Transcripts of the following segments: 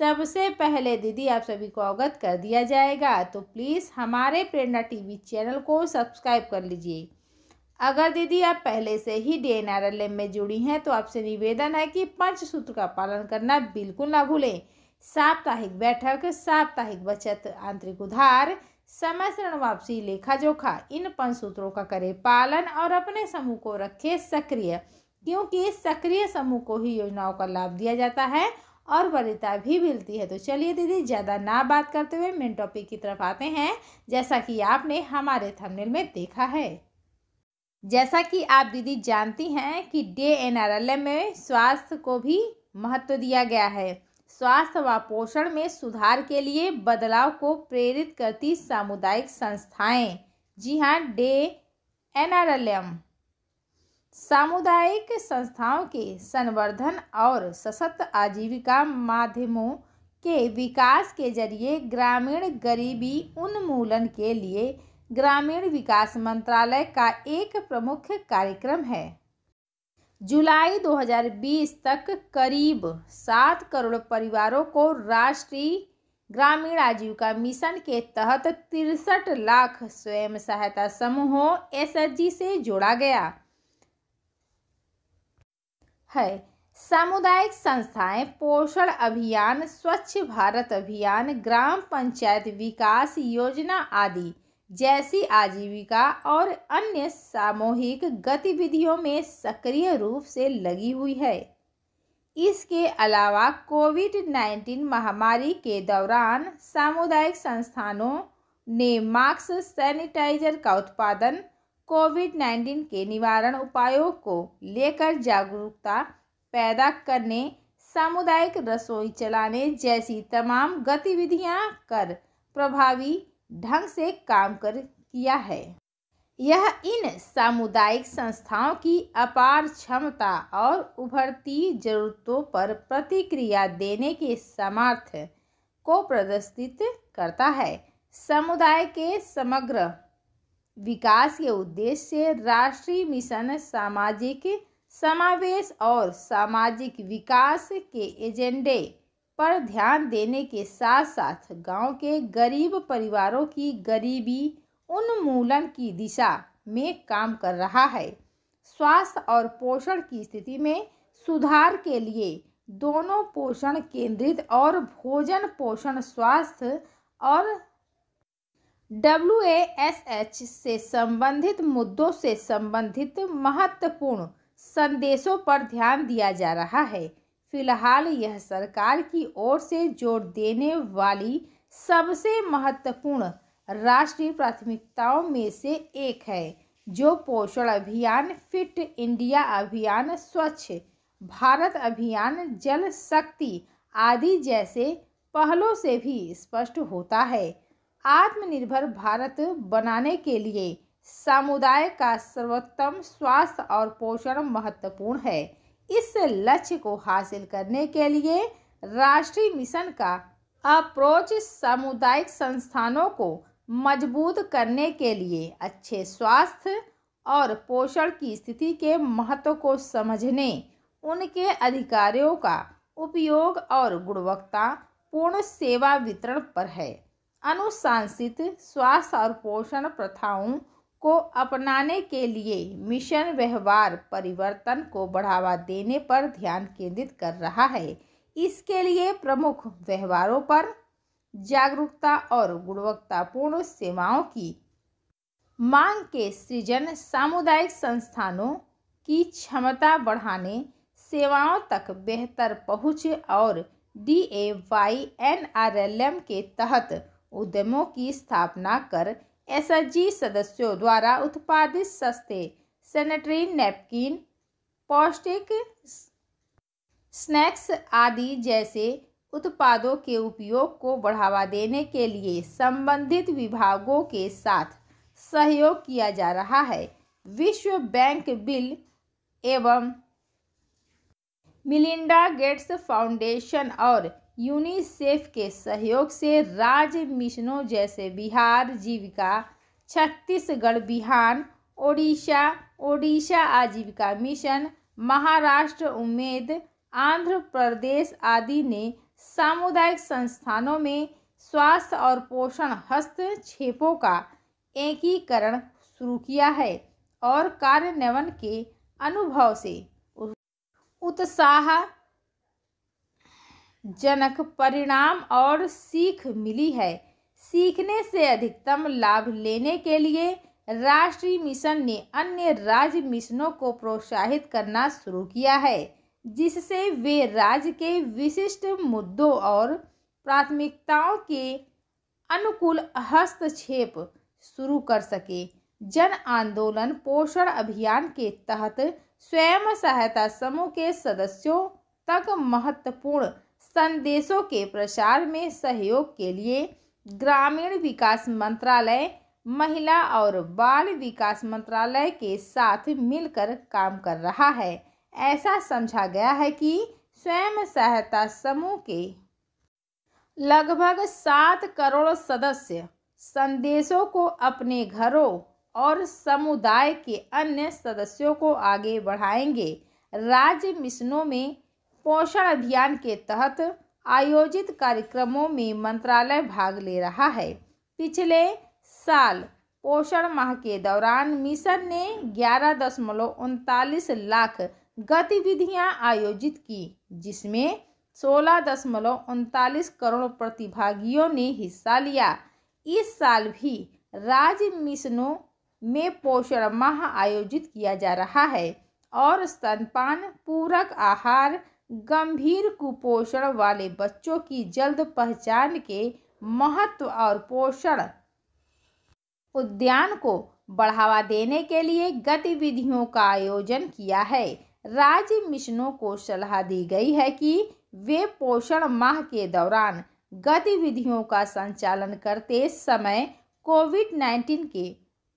सबसे पहले दीदी आप सभी को अवगत कर दिया जाएगा तो प्लीज़ हमारे प्रेरणा टीवी चैनल को सब्सक्राइब कर लीजिए अगर दीदी आप पहले से ही D N R L M में जुड़ी हैं तो आपसे निवेदन है कि पंच सूत्र का पालन करना बिल्कुल ना भूलें साप्ताहिक बैठक साप्ताहिक बचत आंतरिक उधार समय से ऋण वापसी लेखा जोखा इन पंच सूत्रों का करें पालन और अपने समूह को रखें सक्रिय क्योंकि सक्रिय समूह को ही योजनाओं का लाभ दिया जाता है और वरिता भी मिलती है तो चलिए दीदी ज़्यादा ना बात करते हुए मेन टॉपिक की तरफ आते हैं जैसा कि आपने हमारे थंबनेल में देखा है जैसा कि आप दीदी जानती हैं कि डे एन में स्वास्थ्य को भी महत्व दिया गया है स्वास्थ्य व पोषण में सुधार के लिए बदलाव को प्रेरित करती सामुदायिक संस्थाएं जी हाँ डे एन सामुदायिक संस्थाओं के संवर्धन और सशक्त आजीविका माध्यमों के विकास के जरिए ग्रामीण गरीबी उन्मूलन के लिए ग्रामीण विकास मंत्रालय का एक प्रमुख कार्यक्रम है जुलाई 2020 तक करीब सात करोड़ परिवारों को राष्ट्रीय ग्रामीण आजीविका मिशन के तहत तिरसठ लाख स्वयं सहायता समूहों एस से जोड़ा गया है सामुदायिक संस्थाएं पोषण अभियान स्वच्छ भारत अभियान ग्राम पंचायत विकास योजना आदि जैसी आजीविका और अन्य सामूहिक गतिविधियों में सक्रिय रूप से लगी हुई है इसके अलावा कोविड 19 महामारी के दौरान सामुदायिक संस्थानों ने मास्क सैनिटाइजर का उत्पादन कोविड नाइन्टीन के निवारण उपायों को लेकर जागरूकता पैदा करने सामुदायिक रसोई चलाने जैसी तमाम गतिविधियां कर प्रभावी ढंग से काम कर किया है यह इन सामुदायिक संस्थाओं की अपार क्षमता और उभरती जरूरतों पर प्रतिक्रिया देने के सामर्थ्य को प्रदर्शित करता है समुदाय के समग्र विकास के उद्देश्य से राष्ट्रीय मिशन सामाजिक समावेश और सामाजिक विकास के एजेंडे पर ध्यान देने के साथ साथ गांव के गरीब परिवारों की गरीबी उन्मूलन की दिशा में काम कर रहा है स्वास्थ्य और पोषण की स्थिति में सुधार के लिए दोनों पोषण केंद्रित और भोजन पोषण स्वास्थ्य और डब्ल्यू एस एच से संबंधित मुद्दों से संबंधित महत्वपूर्ण संदेशों पर ध्यान दिया जा रहा है फिलहाल यह सरकार की ओर से जोर देने वाली सबसे महत्वपूर्ण राष्ट्रीय प्राथमिकताओं में से एक है जो पोषण अभियान फिट इंडिया अभियान स्वच्छ भारत अभियान जल शक्ति आदि जैसे पहलों से भी स्पष्ट होता है आत्मनिर्भर भारत बनाने के लिए समुदाय का सर्वोत्तम स्वास्थ्य और पोषण महत्वपूर्ण है इस लक्ष्य को हासिल करने के लिए राष्ट्रीय मिशन का अप्रोच सामुदायिक संस्थानों को मजबूत करने के लिए अच्छे स्वास्थ्य और पोषण की स्थिति के महत्व को समझने उनके अधिकारियों का उपयोग और गुणवत्ता पूर्ण सेवा वितरण पर है अनुशासित स्वास्थ्य और पोषण प्रथाओं को अपनाने के लिए मिशन व्यवहार परिवर्तन को बढ़ावा देने पर ध्यान केंद्रित कर रहा है इसके लिए प्रमुख व्यवहारों पर जागरूकता और गुणवत्तापूर्ण सेवाओं की मांग के सृजन सामुदायिक संस्थानों की क्षमता बढ़ाने सेवाओं तक बेहतर पहुंच और D A Y N R L M के तहत उद्यमों की स्थापना कर एस सदस्यों द्वारा उत्पादित सस्ते सैनिटरी नैपकिन पौष्टिक स्नैक्स आदि जैसे उत्पादों के उपयोग को बढ़ावा देने के लिए संबंधित विभागों के साथ सहयोग किया जा रहा है विश्व बैंक बिल एवं मिलिंडा गेट्स फाउंडेशन और यूनिसेफ के सहयोग से राज्य मिशनों जैसे बिहार जीविका छत्तीसगढ़ बिहान ओडिशा ओडिशा आजीविका मिशन महाराष्ट्र उम्मीद आंध्र प्रदेश आदि ने सामुदायिक संस्थानों में स्वास्थ्य और पोषण हस्तक्षेपों का एकीकरण शुरू किया है और कार्यान्वयन के अनुभव से उत्साह जनक परिणाम और सीख मिली है सीखने से अधिकतम लाभ लेने के लिए राष्ट्रीय मिशन ने अन्य राज्य मिशनों को प्रोत्साहित करना शुरू किया है जिससे वे राज्य के विशिष्ट मुद्दों और प्राथमिकताओं के अनुकूल हस्तक्षेप शुरू कर सके जन आंदोलन पोषण अभियान के तहत स्वयं सहायता समूह के सदस्यों तक महत्वपूर्ण संदेशों के प्रसार में सहयोग के लिए ग्रामीण विकास मंत्रालय महिला और बाल विकास मंत्रालय के साथ मिलकर काम कर रहा है ऐसा समझा गया है कि स्वयं सहायता समूह के लगभग सात करोड़ सदस्य संदेशों को अपने घरों और समुदाय के अन्य सदस्यों को आगे बढ़ाएंगे राज्य मिशनों में पोषण अभियान के तहत आयोजित कार्यक्रमों में मंत्रालय भाग ले रहा है पिछले साल पोषण माह के दौरान मिशन ने ग्यारह दशमलव उनतालीस लाख गतिविधियां आयोजित की जिसमें सोलह दशमलव उनतालीस करोड़ प्रतिभागियों ने हिस्सा लिया इस साल भी राज्य मिशनों में पोषण माह आयोजित किया जा रहा है और स्तनपान पूरक आहार गंभीर कुपोषण वाले बच्चों की जल्द पहचान के महत्व और पोषण उद्यान को बढ़ावा देने के लिए गतिविधियों का आयोजन किया है राज्य मिशनों को सलाह दी गई है कि वे पोषण माह के दौरान गतिविधियों का संचालन करते समय कोविड नाइन्टीन के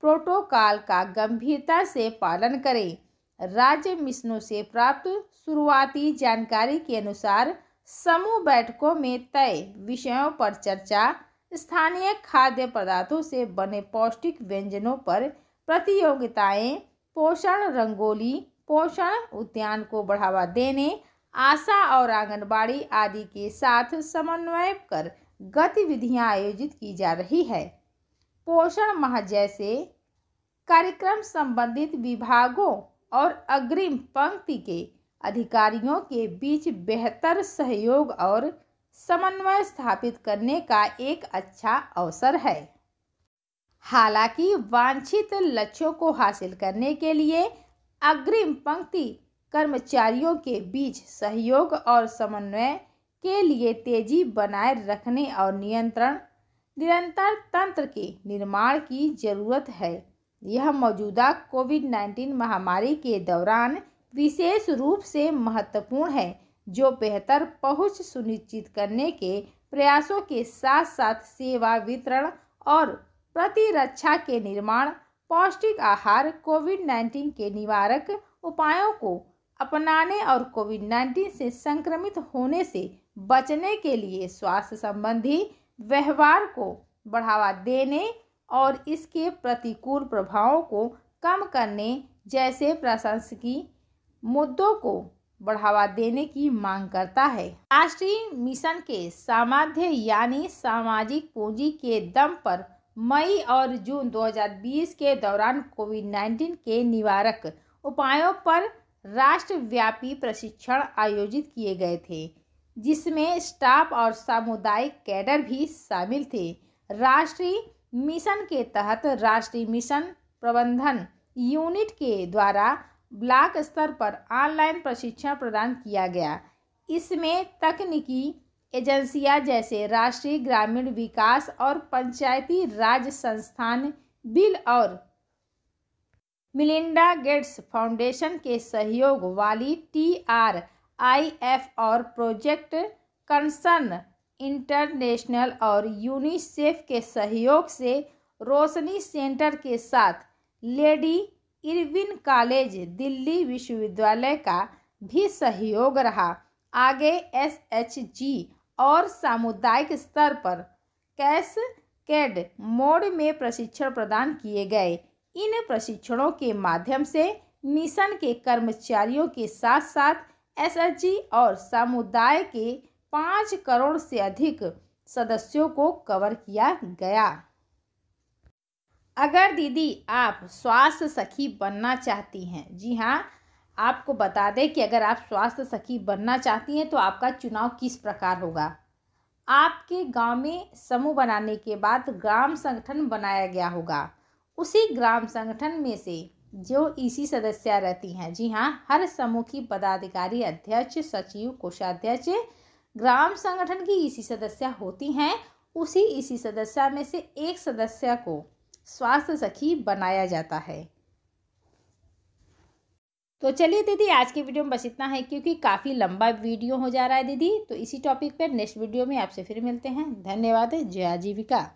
प्रोटोकॉल का गंभीरता से पालन करें राज्य मिशनों से प्राप्त शुरुआती जानकारी के अनुसार समूह बैठकों में तय विषयों पर चर्चा स्थानीय खाद्य पदार्थों से बने पौष्टिक व्यंजनों पर प्रतियोगिताएं पोषण रंगोली पोषण उद्यान को बढ़ावा देने आशा और आंगनबाड़ी आदि के साथ समन्वय कर गतिविधियां आयोजित की जा रही है पोषण माह जैसे कार्यक्रम संबंधित विभागों और अग्रिम पंक्ति के अधिकारियों के बीच बेहतर सहयोग और समन्वय स्थापित करने का एक अच्छा अवसर है हालांकि वांछित लक्ष्यों को हासिल करने के लिए अग्रिम पंक्ति कर्मचारियों के बीच सहयोग और समन्वय के लिए तेजी बनाए रखने और नियंत्रण निरंतर तंत्र के निर्माण की जरूरत है यह मौजूदा कोविड नाइन्टीन महामारी के दौरान विशेष रूप से महत्वपूर्ण है जो बेहतर पहुंच सुनिश्चित करने के प्रयासों के साथ साथ सेवा वितरण और प्रतिरक्षा के निर्माण पौष्टिक आहार कोविड नाइन्टीन के निवारक उपायों को अपनाने और कोविड नाइन्टीन से संक्रमित होने से बचने के लिए स्वास्थ्य संबंधी व्यवहार को बढ़ावा देने और इसके प्रतिकूल प्रभावों को कम करने जैसे प्रशंसकीय मुद्दों को बढ़ावा देने की मांग करता है राष्ट्रीय मिशन के सामाध्य यानी सामाजिक पूंजी के दम पर मई और जून 2020 के दौरान कोविड 19 के निवारक उपायों पर राष्ट्रव्यापी प्रशिक्षण आयोजित किए गए थे जिसमें स्टाफ और सामुदायिक कैडर भी शामिल थे राष्ट्रीय मिशन के तहत राष्ट्रीय मिशन प्रबंधन यूनिट के द्वारा ब्लॉक स्तर पर ऑनलाइन प्रशिक्षण प्रदान किया गया इसमें तकनीकी एजेंसियां जैसे राष्ट्रीय ग्रामीण विकास और पंचायती राज संस्थान बिल और मिलिंडा गेट्स फाउंडेशन के सहयोग वाली टी आर आई एफ और प्रोजेक्ट कंसर्न इंटरनेशनल और यूनिसेफ के सहयोग से रोशनी सेंटर के साथ लेडी इरविन कॉलेज दिल्ली विश्वविद्यालय का भी सहयोग रहा आगे एस एच जी और सामुदायिक स्तर पर कैश कैड मोड में प्रशिक्षण प्रदान किए गए इन प्रशिक्षणों के माध्यम से मिशन के कर्मचारियों के साथ साथ एसएचजी और समुदाय के पाँच करोड़ से अधिक सदस्यों को कवर किया गया अगर दीदी आप स्वास्थ्य सखी बनना चाहती हैं जी हाँ आपको बता दें कि अगर आप स्वास्थ्य सखी बनना चाहती हैं तो आपका चुनाव किस प्रकार होगा आपके गांव में समूह बनाने के बाद ग्राम संगठन बनाया गया होगा उसी ग्राम संगठन में से जो इसी सदस्य रहती हैं जी हाँ हर समूह की पदाधिकारी अध्यक्ष सचिव कोषाध्यक्ष ग्राम संगठन की इसी सदस्य होती हैं उसी इसी सदस्य में से एक सदस्य को स्वास्थ्य सखी बनाया जाता है तो चलिए दीदी आज के वीडियो में बस इतना है क्योंकि काफ़ी लंबा वीडियो हो जा रहा है दीदी तो इसी टॉपिक पर नेक्स्ट वीडियो में आपसे फिर मिलते हैं धन्यवाद जया जीविका